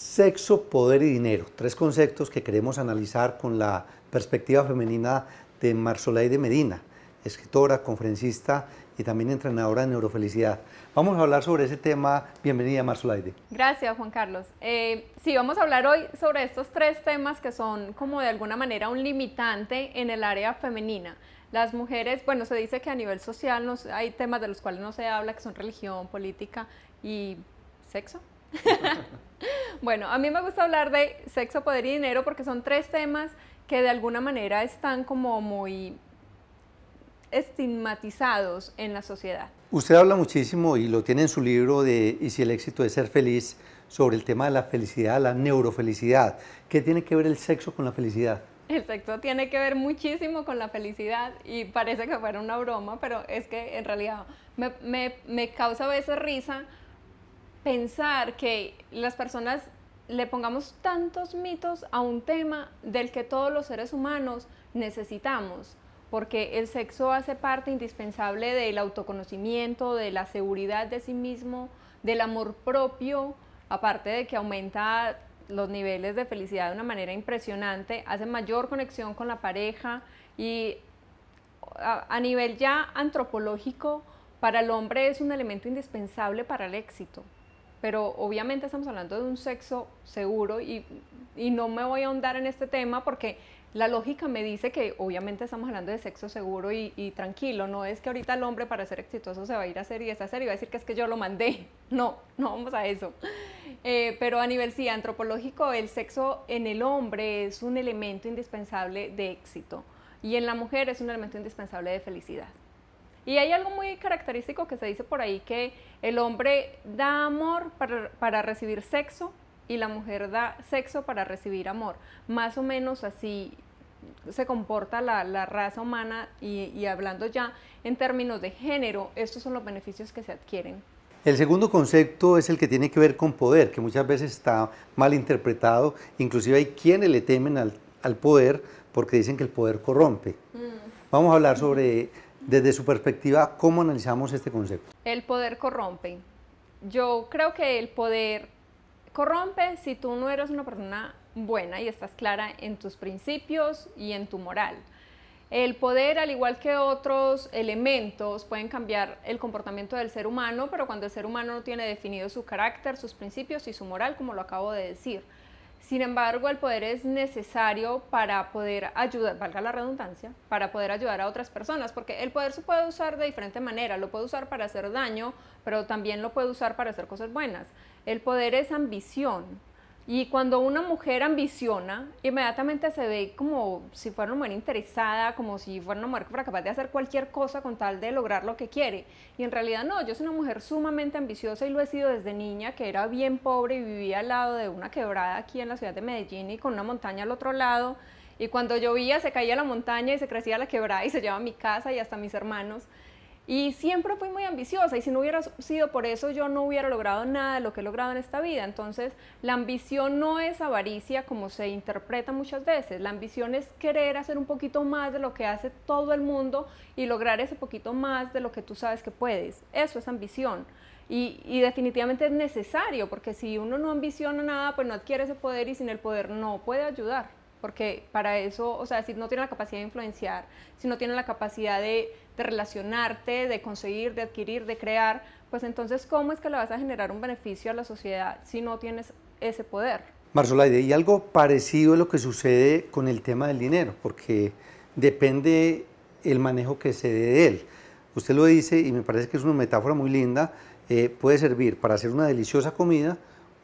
Sexo, poder y dinero, tres conceptos que queremos analizar con la perspectiva femenina de Marzolay Medina, escritora, conferencista y también entrenadora de neurofelicidad. Vamos a hablar sobre ese tema. Bienvenida, Marzolaide. Gracias, Juan Carlos. Eh, sí, vamos a hablar hoy sobre estos tres temas que son como de alguna manera un limitante en el área femenina. Las mujeres, bueno, se dice que a nivel social nos, hay temas de los cuales no se habla, que son religión, política y sexo. Bueno, a mí me gusta hablar de sexo, poder y dinero porque son tres temas que de alguna manera están como muy estigmatizados en la sociedad. Usted habla muchísimo y lo tiene en su libro de Y si el éxito es ser feliz sobre el tema de la felicidad, la neurofelicidad. ¿Qué tiene que ver el sexo con la felicidad? El sexo tiene que ver muchísimo con la felicidad y parece que fuera una broma, pero es que en realidad me, me causa a veces risa pensar que las personas le pongamos tantos mitos a un tema del que todos los seres humanos necesitamos, porque el sexo hace parte indispensable del autoconocimiento, de la seguridad de sí mismo, del amor propio, aparte de que aumenta los niveles de felicidad de una manera impresionante, hace mayor conexión con la pareja y a, nivel ya antropológico, para el hombre es un elemento indispensable para el éxito pero obviamente estamos hablando de un sexo seguro y, no me voy a ahondar en este tema porque la lógica me dice que obviamente estamos hablando de sexo seguro y, tranquilo, no es que ahorita el hombre para ser exitoso se va a ir a hacer y deshacer y va a decir que es que yo lo mandé, no, no vamos a eso. Eh, pero a nivel sí, antropológico, el sexo en el hombre es un elemento indispensable de éxito y en la mujer es un elemento indispensable de felicidad. Y hay algo muy característico que se dice por ahí, que el hombre da amor para, recibir sexo y la mujer da sexo para recibir amor. Más o menos así se comporta la, raza humana y, hablando ya en términos de género, estos son los beneficios que se adquieren. El segundo concepto es el que tiene que ver con poder, que muchas veces está mal interpretado, inclusive hay quienes le temen al, poder porque dicen que el poder corrompe. Mm. Vamos a hablar sobre desde su perspectiva, ¿cómo analizamos este concepto? El poder corrompe. Yo creo que el poder corrompe si tú no eres una persona buena y estás clara en tus principios y en tu moral. El poder, al igual que otros elementos, pueden cambiar el comportamiento del ser humano, pero cuando el ser humano no tiene definido su carácter, sus principios y su moral, como lo acabo de decir. Sin embargo, el poder es necesario para poder ayudar, valga la redundancia, para poder ayudar a otras personas, porque el poder se puede usar de diferente manera, lo puede usar para hacer daño, pero también lo puede usar para hacer cosas buenas. El poder es ambición, y cuando una mujer ambiciona, inmediatamente se ve como si fuera una mujer interesada, como si fuera una mujer que fuera capaz de hacer cualquier cosa con tal de lograr lo que quiere. Y en realidad no, yo soy una mujer sumamente ambiciosa y lo he sido desde niña, que era bien pobre y vivía al lado de una quebrada aquí en la ciudad de Medellín y con una montaña al otro lado. Y cuando llovía se caía la montaña y se crecía la quebrada y se llevaba a mi casa y hasta mis hermanos. Y siempre fui muy ambiciosa y si no hubiera sido por eso yo no hubiera logrado nada de lo que he logrado en esta vida. Entonces la ambición no es avaricia como se interpreta muchas veces. La ambición es querer hacer un poquito más de lo que hace todo el mundo y lograr ese poquito más de lo que tú sabes que puedes. Eso es ambición. Y, definitivamente es necesario, porque si uno no ambiciona nada, pues no adquiere ese poder y sin el poder no puede ayudar porque para eso, o sea, si no tiene la capacidad de influenciar, si no tiene la capacidad de, relacionarte, de conseguir, de adquirir, de crear, pues entonces, ¿cómo es que le vas a generar un beneficio a la sociedad si no tienes ese poder? Marzolaide, y algo parecido a lo que sucede con el tema del dinero, porque depende el manejo que se dé de él. Usted lo dice y me parece que es una metáfora muy linda, eh, puede servir para hacer una deliciosa comida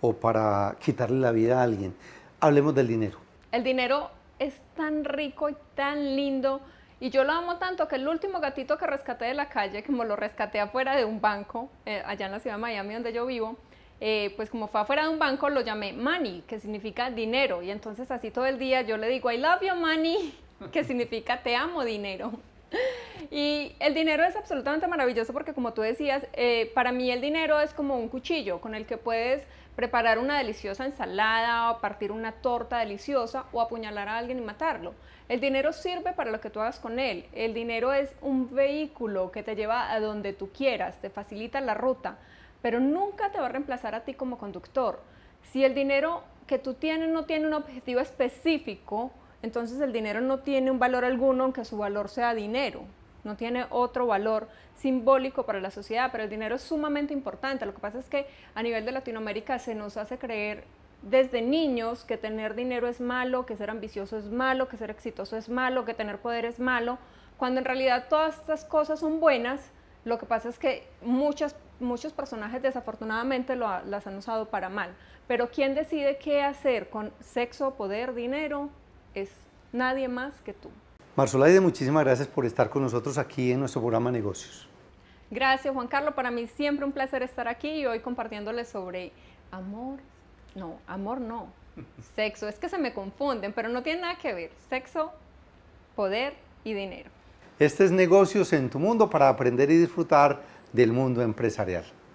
o para quitarle la vida a alguien. Hablemos del dinero. El dinero es tan rico y tan lindo. Y yo lo amo tanto que el último gatito que rescaté de la calle, como lo rescaté afuera de un banco, eh, allá en la ciudad de Miami donde yo vivo, eh, pues como fue afuera de un banco, lo llamé Money, que significa dinero. Y entonces así todo el día yo le digo, I love you, Money, que significa te amo, dinero. Y el dinero es absolutamente maravilloso porque como tú decías, eh, para mí el dinero es como un cuchillo con el que puedes preparar una deliciosa ensalada o partir una torta deliciosa o apuñalar a alguien y matarlo. El dinero sirve para lo que tú hagas con él. El dinero es un vehículo que te lleva a donde tú quieras, te facilita la ruta, pero nunca te va a reemplazar a ti como conductor. Si el dinero que tú tienes no tiene un objetivo específico, entonces el dinero no tiene un valor alguno, aunque su valor sea dinero, no tiene otro valor simbólico para la sociedad, pero el dinero es sumamente importante. Lo que pasa es que a nivel de Latinoamérica se nos hace creer desde niños que tener dinero es malo, que ser ambicioso es malo, que ser exitoso es malo, que tener poder es malo, cuando en realidad todas estas cosas son buenas. Lo que pasa es que muchos personajes desafortunadamente las han usado para mal. Pero ¿quién decide qué hacer con sexo, poder, dinero? es nadie más que tú. Marzolaide, muchísimas gracias por estar con nosotros aquí en nuestro programa Negocios. Gracias, Juan Carlos. Para mí siempre un placer estar aquí y hoy compartiéndoles sobre amor. No, amor no. Sexo. Es que se me confunden, pero no tiene nada que ver. Sexo, poder y dinero. Este es Negocios en tu Mundo para aprender y disfrutar del mundo empresarial.